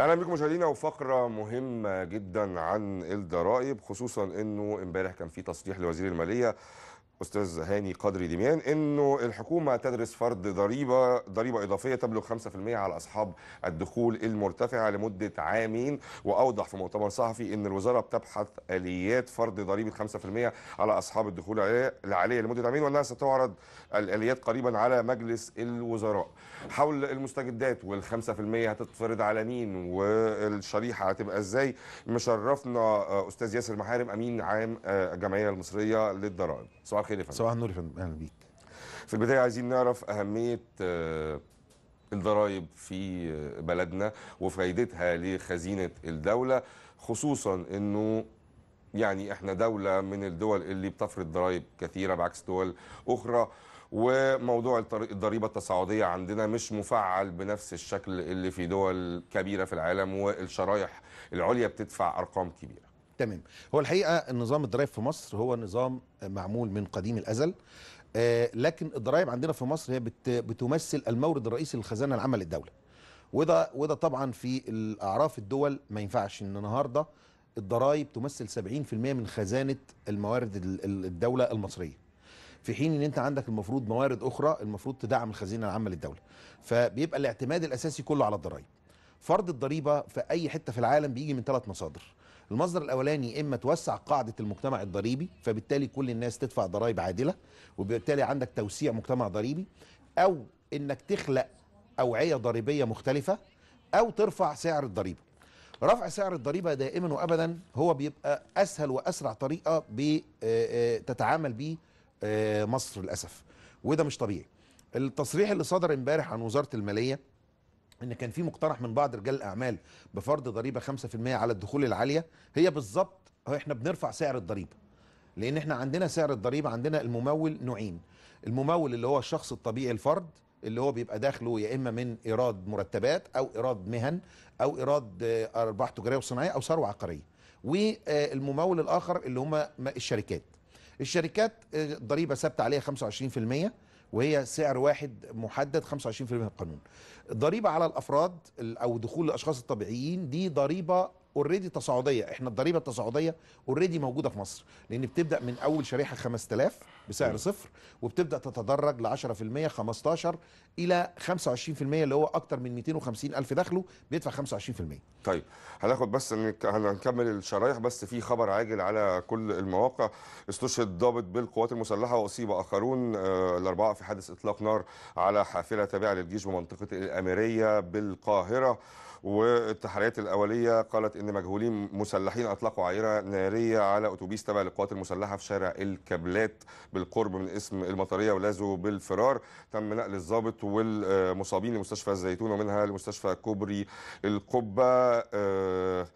اهلا بكم مشاهدينا وفقره مهمه جدا عن الضرائب خصوصا انه امبارح كان في تصريح لوزير الماليه استاذ هاني قدري دميان انه الحكومه تدرس فرض ضريبه ضريبه اضافيه تبلغ 5% على اصحاب الدخول المرتفعه لمده عامين واوضح في مؤتمر صحفي ان الوزاره بتبحث اليات فرض ضريبه 5% على اصحاب الدخول العاليه لمده عامين وانها ستعرض الاليات قريبا على مجلس الوزراء حول المستجدات وال5% هتتفرض على مين والشريحه هتبقى ازاي مشرفنا استاذ ياسر محارم امين عام آه، الجمعيه المصريه للضرائب الخير يا فندم صباح النور يا فندم اهلا بيك في البدايه عايزين نعرف اهميه آه، الضرائب في آه، بلدنا وفائدتها لخزينه الدوله خصوصا انه يعني احنا دوله من الدول اللي بتفرض ضرائب كثيره بعكس دول اخرى وموضوع الضريبه التصاعديه عندنا مش مفعل بنفس الشكل اللي في دول كبيره في العالم والشرايح العليا بتدفع ارقام كبيره تمام هو الحقيقه النظام الضرايب في مصر هو نظام معمول من قديم الازل آه، لكن الضرايب عندنا في مصر هي بتمثل المورد الرئيسي للخزانه العامه للدوله وده وده طبعا في الاعراف الدول ما ينفعش ان النهارده الضرايب تمثل 70% من خزانه الموارد الدوله المصريه في حين ان انت عندك المفروض موارد اخرى المفروض تدعم الخزينه العامه للدوله فبيبقى الاعتماد الاساسي كله على الضرايب فرض الضريبه في اي حته في العالم بيجي من ثلاث مصادر المصدر الاولاني اما توسع قاعده المجتمع الضريبي فبالتالي كل الناس تدفع ضرائب عادله وبالتالي عندك توسيع مجتمع ضريبي او انك تخلق اوعيه ضريبيه مختلفه او ترفع سعر الضريبه رفع سعر الضريبه دائما وابدا هو بيبقى اسهل واسرع طريقه آه، آه، تتعامل بيه آه، مصر للاسف وده مش طبيعي التصريح اللي صدر امبارح عن وزاره الماليه ان كان في مقترح من بعض رجال الاعمال بفرض ضريبه 5% على الدخول العاليه هي بالظبط احنا بنرفع سعر الضريبه لان احنا عندنا سعر الضريبه عندنا الممول نوعين الممول اللي هو الشخص الطبيعي الفرد اللي هو بيبقى داخله يا اما من ايراد مرتبات او ايراد مهن او ايراد آه، ارباح تجاريه وصناعيه او ثروه عقاريه والممول الاخر اللي هم الشركات الشركات الضريبه آه، ثابته عليها 25% وهي سعر واحد محدد 25% من القانون ضريبه على الافراد او دخول الاشخاص الطبيعيين دي ضريبه اوريدي تصاعديه احنا الضريبه التصاعديه اوريدي موجوده في مصر لان بتبدا من اول شريحه 5000 بسعر صفر وبتبدا تتدرج ل 10% 15 الى 25% اللي هو اكتر من 250 الف دخله بيدفع 25% طيب هناخد بس هنكمل الشرايح بس في خبر عاجل على كل المواقع استشهد ضابط بالقوات المسلحه واصيب اخرون آه، الاربعه في حادث اطلاق نار على حافله تابعه للجيش بمنطقه الاميريه بالقاهره والتحريات الاوليه قالت ان مجهولين مسلحين اطلقوا عائره ناريه على اتوبيس تبع للقوات المسلحه في شارع الكابلات بالقرب من اسم المطريه ولازوا بالفرار تم نقل الضابط والمصابين لمستشفى الزيتون ومنها لمستشفى كوبري القبه آه،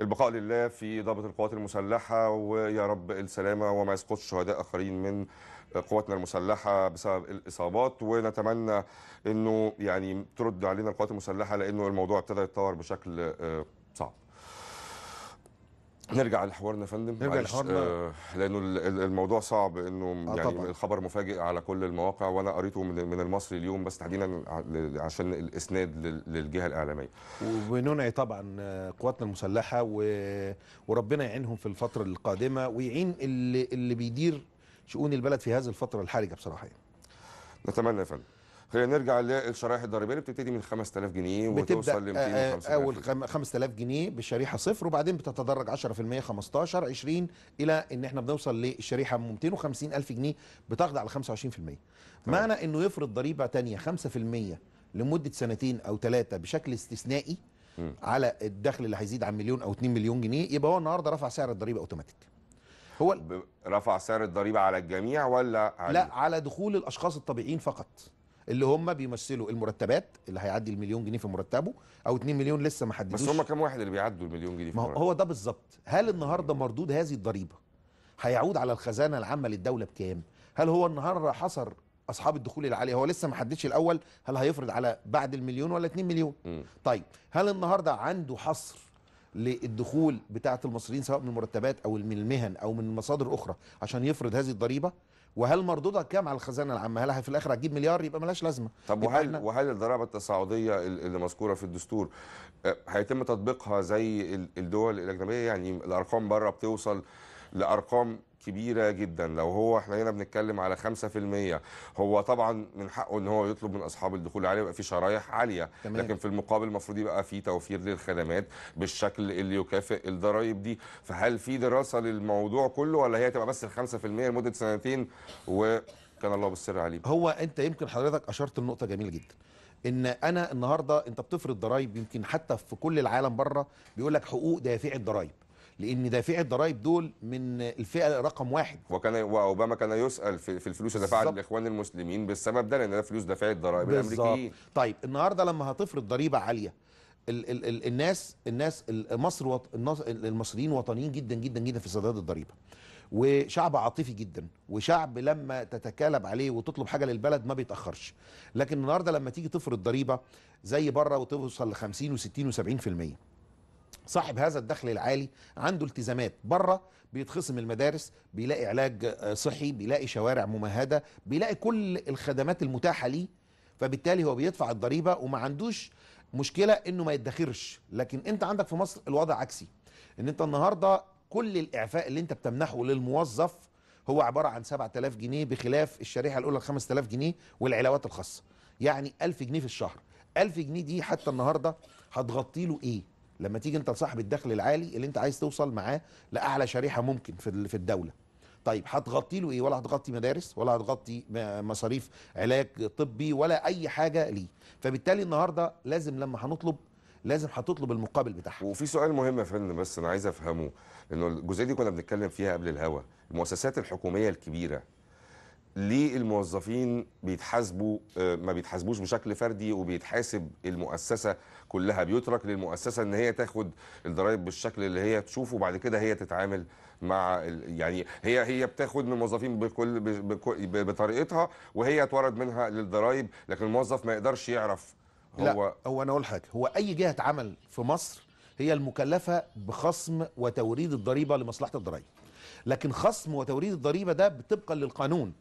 البقاء لله في ضابط القوات المسلحة ويا رب السلامة وما يسقطش شهداء آخرين من قواتنا المسلحة بسبب الإصابات ونتمنى أنه يعني ترد علينا القوات المسلحة لأنه الموضوع ابتدى يتطور بشكل آه، صعب نرجع لحوارنا يا فندم نرجع لحوارنا آه لانه الموضوع صعب انه آه، يعني طبعا. الخبر مفاجئ على كل المواقع وانا قريته من, من المصري اليوم بس تحديدا عشان الاسناد للجهه الاعلاميه وبننعي طبعا آه، قواتنا المسلحه و... وربنا يعينهم في الفتره القادمه ويعين اللي, اللي بيدير شؤون البلد في هذه الفتره الحرجه بصراحه يعني. نتمنى يا فندم خلينا نرجع للشرائح الضريبيه اللي بتبتدي من 5000 جنيه وتوصل ل 250 آه، آه، اول 5000 جنيه بشريحه صفر وبعدين بتتدرج 10% 15 20 الى ان احنا بنوصل للشريحه 250000 جنيه بتخضع ل 25% طيب. معنى انه يفرض ضريبه ثانيه 5% لمده سنتين او ثلاثه بشكل استثنائي م. على الدخل اللي هيزيد عن مليون او 2 مليون جنيه يبقى هو النهارده رفع سعر الضريبه اوتوماتيك هو رفع سعر الضريبه على الجميع ولا علي؟ لا على دخول الاشخاص الطبيعيين فقط اللي هم بيمثلوا المرتبات اللي هيعدي المليون جنيه في مرتبه او 2 مليون لسه ما حددوش بس هم كام واحد اللي بيعدوا المليون جنيه في مرتبه هو ده بالظبط هل النهارده مردود هذه الضريبه هيعود على الخزانه العامه للدوله بكام هل هو النهارده حصر اصحاب الدخول العاليه هو لسه ما حددش الاول هل هيفرض على بعد المليون ولا 2 مليون م. طيب هل النهارده عنده حصر للدخول بتاعه المصريين سواء من المرتبات او من المهن او من مصادر اخرى عشان يفرض هذه الضريبه وهل مردودها كام على الخزانه العامه هل في الاخر هتجيب مليار يبقى ملهاش لازمه طب وهل وهل الضرائب التصاعديه اللي مذكوره في الدستور آه، هيتم تطبيقها زي الدول الاجنبيه يعني الارقام بره بتوصل لارقام كبيره جدا لو هو احنا هنا بنتكلم على 5% هو طبعا من حقه ان هو يطلب من اصحاب الدخول عليه يبقى في شرايح عاليه تمام. لكن في المقابل المفروض يبقى في توفير للخدمات بالشكل اللي يكافئ الضرايب دي فهل في دراسه للموضوع كله ولا هي تبقى بس ال 5% لمده سنتين وكان الله بالسر عليه هو انت يمكن حضرتك اشرت لنقطه جميله جدا ان انا النهارده انت بتفرض ضرايب يمكن حتى في كل العالم بره بيقول لك حقوق دافعي الضرايب لان دافعي الضرائب دول من الفئه رقم واحد وكان واوباما كان يسال في, الفلوس اللي دفعها للاخوان المسلمين بالسبب ده لان ده فلوس دافعي الضرائب الامريكيين طيب النهارده لما هتفرض ضريبه عاليه ال ال ال الناس الناس مصر وط... المصريين وطنيين جدا جدا جدا في سداد الضريبه وشعب عاطفي جدا وشعب لما تتكالب عليه وتطلب حاجه للبلد ما بيتاخرش لكن النهارده لما تيجي تفرض ضريبه زي بره وتوصل ل 50 و60 و70% صاحب هذا الدخل العالي عنده التزامات بره بيتخصم المدارس بيلاقي علاج آه، صحي بيلاقي شوارع ممهده بيلاقي كل الخدمات المتاحه ليه فبالتالي هو بيدفع الضريبه وما عندوش مشكله انه ما يدخرش لكن انت عندك في مصر الوضع عكسي ان انت النهارده كل الاعفاء اللي انت بتمنحه للموظف هو عباره عن 7000 جنيه بخلاف الشريحه الاولى 5000 جنيه والعلاوات الخاصه يعني 1000 جنيه في الشهر 1000 جنيه دي حتى النهارده هتغطي له ايه لما تيجي انت لصاحب الدخل العالي اللي انت عايز توصل معاه لاعلى شريحه ممكن في في الدوله طيب هتغطي له ايه ولا هتغطي مدارس ولا هتغطي مصاريف علاج طبي ولا اي حاجه ليه فبالتالي النهارده لازم لما هنطلب لازم هتطلب المقابل بتاعها وفي سؤال مهم يا فندم بس انا عايز افهمه انه الجزئيه دي كنا بنتكلم فيها قبل الهوا المؤسسات الحكوميه الكبيره ليه الموظفين بيتحاسبوا آه، ما بيتحاسبوش بشكل فردي وبيتحاسب المؤسسه كلها بيترك للمؤسسه ان هي تاخد الضرائب بالشكل اللي هي تشوفه وبعد كده هي تتعامل مع يعني هي هي بتاخد من الموظفين بكل, بكل بطريقتها وهي اتورد منها للضرائب لكن الموظف ما يقدرش يعرف هو لا هو انا اقول حاجه هو اي جهه عمل في مصر هي المكلفه بخصم وتوريد الضريبه لمصلحه الضرائب لكن خصم وتوريد الضريبه ده طبقا للقانون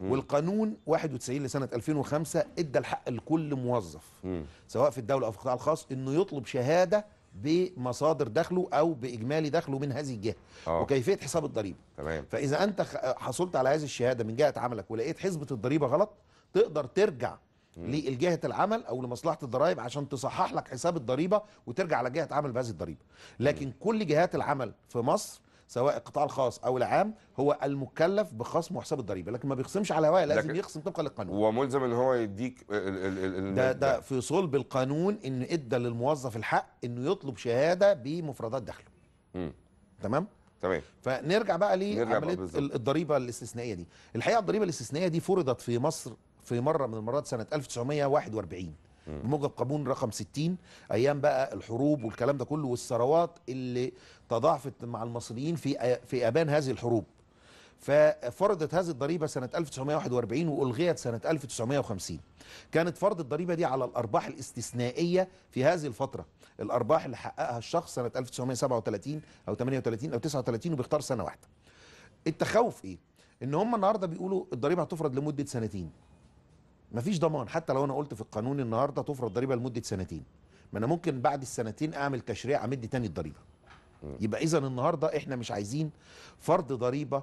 والقانون 91 لسنه 2005 ادى الحق لكل موظف مم. سواء في الدوله او في القطاع الخاص انه يطلب شهاده بمصادر دخله او باجمالي دخله من هذه الجهه أوه. وكيفيه حساب الضريبه تمام فاذا انت حصلت على هذه الشهاده من جهه عملك ولقيت حسبه الضريبه غلط تقدر ترجع لجهه العمل او لمصلحه الضرائب عشان تصحح لك حساب الضريبه وترجع على جهة عمل بهذه الضريبه لكن م. كل جهات العمل في مصر سواء القطاع الخاص او العام هو المكلف بخصم وحساب الضريبه لكن ما بيخصمش على هوايه لازم يخصم طبقا للقانون وملزم ان هو يديك ال ال ال ده, ده في صلب القانون ان ادى للموظف الحق انه يطلب شهاده بمفردات دخله تمام تمام فنرجع بقى لعمليه الضريبه الاستثنائيه دي الحقيقه الضريبه الاستثنائيه دي فرضت في مصر في مره من المرات سنه 1941 بموجب قانون رقم 60 ايام بقى الحروب والكلام ده كله والثروات اللي تضاعفت مع المصريين في في ابان هذه الحروب ففرضت هذه الضريبة سنة 1941 وألغيت سنة 1950 كانت فرض الضريبة دي على الأرباح الاستثنائية في هذه الفترة الأرباح اللي حققها الشخص سنة 1937 أو 38 أو 39 وبيختار سنة واحدة التخوف إيه؟ إن هم النهاردة بيقولوا الضريبة هتفرض لمدة سنتين مفيش ضمان حتى لو انا قلت في القانون النهارده تفرض ضريبه لمده سنتين ما انا ممكن بعد السنتين اعمل تشريع امد تاني الضريبه يبقى اذا النهارده احنا مش عايزين فرض ضريبه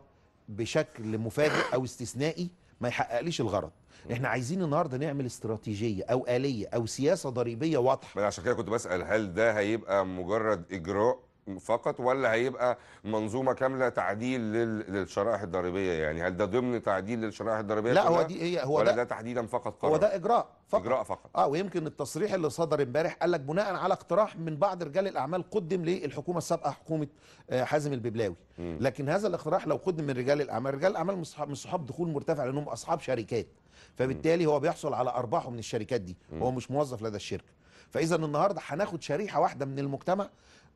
بشكل مفاجئ او استثنائي ما يحققليش الغرض احنا عايزين النهارده نعمل استراتيجيه او اليه او سياسه ضريبيه واضحه عشان كده كنت بسال هل ده هيبقى مجرد اجراء فقط ولا هيبقى منظومه كامله تعديل للشرائح الضريبيه يعني هل ده ضمن تعديل للشرائح الضريبيه لا هو دي هي هو ولا ده, ده تحديدا فقط قرار هو ده اجراء فقط اجراء فقط اه ويمكن التصريح اللي صدر امبارح قال لك بناء على اقتراح من بعض رجال الاعمال قدم للحكومه السابقه حكومه آه، حازم الببلاوي م. لكن هذا الاقتراح لو قدم من رجال الاعمال رجال الاعمال مش صحاب دخول مرتفع لانهم اصحاب شركات فبالتالي هو بيحصل على ارباحه من الشركات دي هو مش موظف لدى الشركه فاذا النهارده هناخد شريحه واحده من المجتمع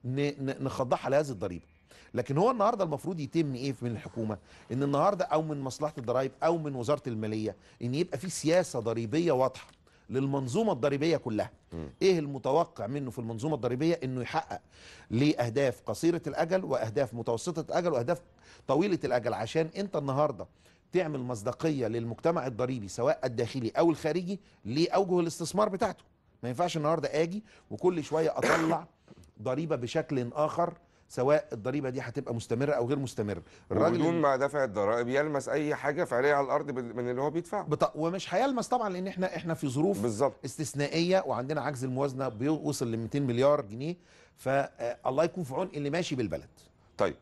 نخضعها لهذه الضريبه لكن هو النهارده المفروض يتم ايه من الحكومه ان النهارده او من مصلحه الضرائب او من وزاره الماليه ان يبقى في سياسه ضريبيه واضحه للمنظومه الضريبيه كلها م. ايه المتوقع منه في المنظومه الضريبيه انه يحقق لاهداف قصيره الاجل واهداف متوسطه الاجل واهداف طويله الاجل عشان انت النهارده تعمل مصداقيه للمجتمع الضريبي سواء الداخلي او الخارجي لاوجه الاستثمار بتاعته ما ينفعش النهارده اجي وكل شويه اطلع ضريبه بشكل اخر سواء الضريبه دي هتبقى مستمره او غير مستمره الراجل بدون ما دفع الضرائب يلمس اي حاجه فعليه على الارض من اللي هو بيدفعه بط... ومش هيلمس طبعا لان احنا احنا في ظروف بالزبط. استثنائيه وعندنا عجز الموازنه بيوصل ل 200 مليار جنيه فالله يكون في عون اللي ماشي بالبلد طيب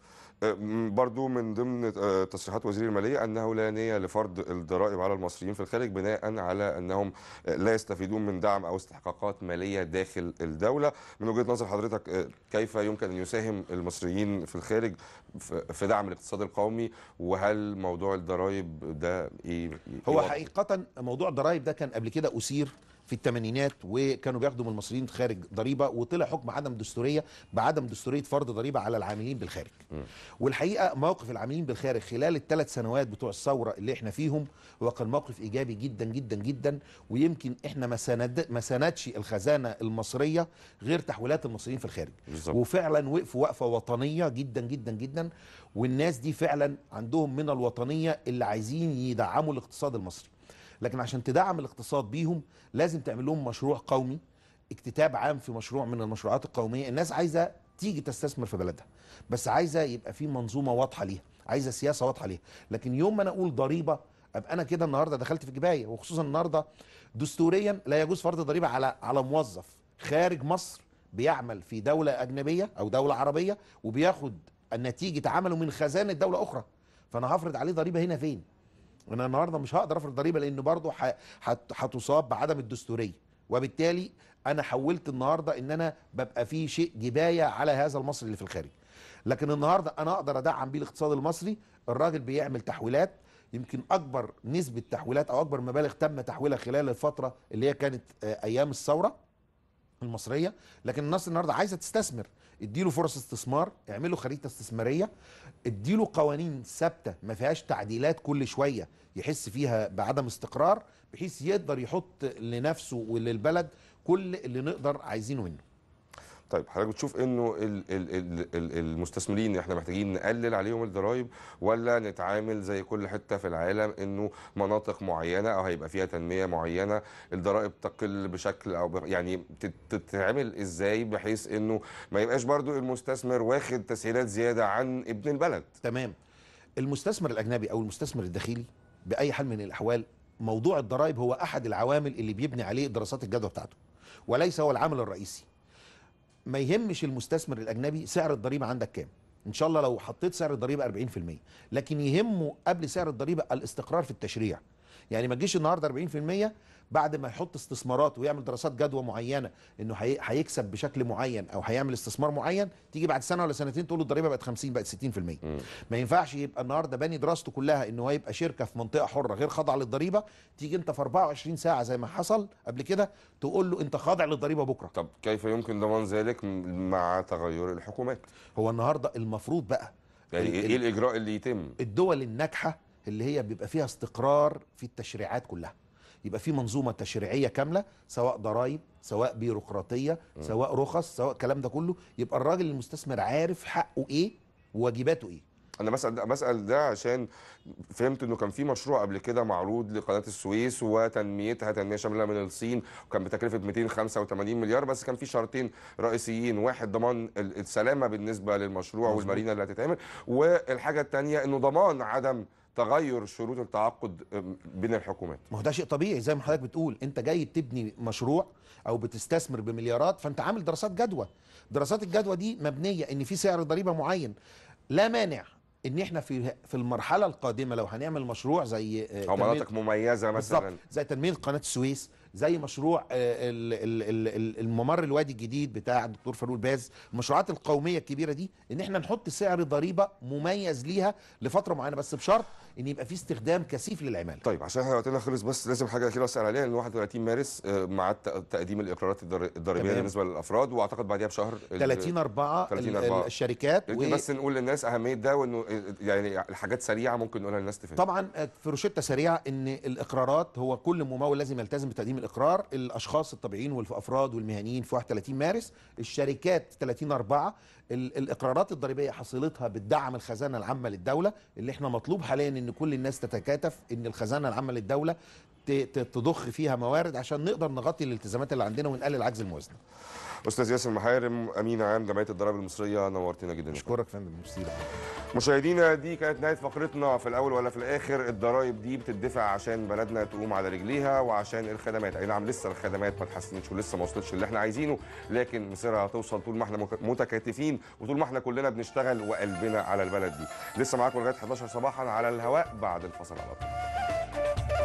برضو من ضمن آه، تصريحات وزير المالية أنه لا نية لفرض الضرائب على المصريين في الخارج بناء على أنهم آه، لا يستفيدون من دعم أو استحقاقات مالية داخل الدولة من وجهة نظر حضرتك آه، كيف يمكن أن يساهم المصريين في الخارج في دعم الاقتصاد القومي وهل موضوع الضرائب ده إيه هو حقيقة موضوع الضرائب ده كان قبل كده أثير في الثمانينات وكانوا بياخدوا من المصريين خارج ضريبه وطلع حكم عدم دستوريه بعدم دستوريه فرض ضريبه على العاملين بالخارج. م. والحقيقه موقف العاملين بالخارج خلال الثلاث سنوات بتوع الثوره اللي احنا فيهم هو كان موقف ايجابي جدا جدا جدا ويمكن احنا ما سند ما سندش الخزانه المصريه غير تحويلات المصريين في الخارج. بالزبط. وفعلا وقفوا وقفه وطنيه جدا جدا جدا والناس دي فعلا عندهم من الوطنيه اللي عايزين يدعموا الاقتصاد المصري. لكن عشان تدعم الاقتصاد بيهم لازم تعمل لهم مشروع قومي اكتتاب عام في مشروع من المشروعات القوميه الناس عايزه تيجي تستثمر في بلدها بس عايزه يبقى في منظومه واضحه ليها عايزه سياسه واضحه ليها لكن يوم ما انا اقول ضريبه ابقى انا كده النهارده دخلت في جبايه وخصوصا النهارده دستوريا لا يجوز فرض ضريبه على على موظف خارج مصر بيعمل في دوله اجنبيه او دوله عربيه وبياخد نتيجه عمله من خزانه دوله اخرى فانا هفرض عليه ضريبه هنا فين انا النهارده مش هقدر افرض ضريبه لان برضه هتصاب بعدم الدستوريه وبالتالي انا حولت النهارده ان انا ببقى في شيء جبايه على هذا المصري اللي في الخارج لكن النهارده انا اقدر ادعم بيه الاقتصاد المصري الراجل بيعمل تحويلات يمكن اكبر نسبه تحويلات او اكبر مبالغ تم تحويلها خلال الفتره اللي هي كانت آه، ايام الثوره المصريه لكن الناس النهارده عايزه تستثمر اديله فرص استثمار اعمله خريطه استثماريه اديله قوانين ثابته ما فيهاش تعديلات كل شويه يحس فيها بعدم استقرار بحيث يقدر يحط لنفسه وللبلد كل اللي نقدر عايزينه منه طيب حضرتك بتشوف انه ال ال ال المستثمرين احنا محتاجين نقلل عليهم الضرايب ولا نتعامل زي كل حته في العالم انه مناطق معينه او هيبقى فيها تنميه معينه الضرائب تقل بشكل او يعني تتعمل ازاي بحيث انه ما يبقاش برضو المستثمر واخد تسهيلات زياده عن ابن البلد تمام المستثمر الاجنبي او المستثمر الداخلي باي حال من الاحوال موضوع الضرائب هو احد العوامل اللي بيبني عليه دراسات الجدوى بتاعته وليس هو العامل الرئيسي ما يهمش المستثمر الاجنبي سعر الضريبه عندك كام ان شاء الله لو حطيت سعر الضريبه 40% لكن يهمه قبل سعر الضريبه الاستقرار في التشريع يعني ما تجيش النهارده 40% بعد ما يحط استثمارات ويعمل دراسات جدوى معينه انه هيكسب بشكل معين او هيعمل استثمار معين تيجي بعد سنه ولا سنتين تقول له الضريبه بقت 50 بقت 60% م. ما ينفعش يبقى النهارده باني دراسته كلها انه هيبقى شركه في منطقه حره غير خاضعه للضريبه تيجي انت في 24 ساعه زي ما حصل قبل كده تقول له انت خاضع للضريبه بكره طب كيف يمكن ضمان ذلك مع تغير الحكومات هو النهارده المفروض بقى يعني ايه الاجراء اللي يتم الدول الناجحه اللي هي بيبقى فيها استقرار في التشريعات كلها يبقى في منظومه تشريعيه كامله سواء ضرائب سواء بيروقراطيه سواء رخص سواء الكلام ده كله يبقى الراجل المستثمر عارف حقه ايه وواجباته ايه انا بسال ده بسال ده عشان فهمت انه كان في مشروع قبل كده معروض لقناه السويس وتنميتها تنميه شامله من الصين وكان بتكلفه 285 مليار بس كان في شرطين رئيسيين واحد ضمان السلامه بالنسبه للمشروع مزبوط. والمارينا اللي هتتعمل والحاجه الثانيه انه ضمان عدم تغير شروط التعاقد بين الحكومات ما هو ده شيء طبيعي زي ما حضرتك بتقول انت جاي تبني مشروع او بتستثمر بمليارات فانت عامل دراسات جدوى دراسات الجدوى دي مبنيه ان في سعر ضريبه معين لا مانع ان احنا في في المرحله القادمه لو هنعمل مشروع زي او آه، مناطق مميزه مثلا زي تنميه قناه السويس زي مشروع آه، الممر الوادي الجديد بتاع الدكتور فاروق باز المشروعات القوميه الكبيره دي ان احنا نحط سعر ضريبه مميز ليها لفتره معينه بس بشرط ان يبقى في استخدام كثيف للعماله طيب عشان احنا وقتنا خلص بس لازم حاجه كده اسال عليها ان 31 مارس آه، مع تقديم الاقرارات الضريبيه بالنسبه للافراد واعتقد بعديها بشهر 30 4 30 4 الشركات و... بس نقول للناس اهميه ده وانه آه، يعني الحاجات سريعه ممكن نقولها للناس تفهم طبعا في روشته سريعه ان الاقرارات هو كل ممول لازم يلتزم بتقديم الاقرار الاشخاص الطبيعيين والافراد والمهنيين في 31 مارس الشركات 30 4 الاقرارات الضريبيه حصيلتها بالدعم الخزانه العامه للدوله اللي احنا مطلوب حاليا ان كل الناس تتكاتف ان الخزانه العامه للدوله تضخ فيها موارد عشان نقدر نغطي الالتزامات اللي عندنا ونقلل عجز الموازنه استاذ ياسر محارم امين عام جمعيه الضرائب المصريه نورتنا جدا اشكرك فندم ميرسي مشاهدينا دي كانت نهايه فقرتنا في الاول ولا في الاخر الضرائب دي بتدفع عشان بلدنا تقوم على رجليها وعشان الخدمات اي نعم لسه الخدمات ما اتحسنتش ولسه ما وصلتش اللي احنا عايزينه لكن مصيرها هتوصل طول ما احنا متكاتفين وطول ما احنا كلنا بنشتغل وقلبنا على البلد دي لسه معاكم لغايه 11 صباحا على الهواء بعد الفصل على طول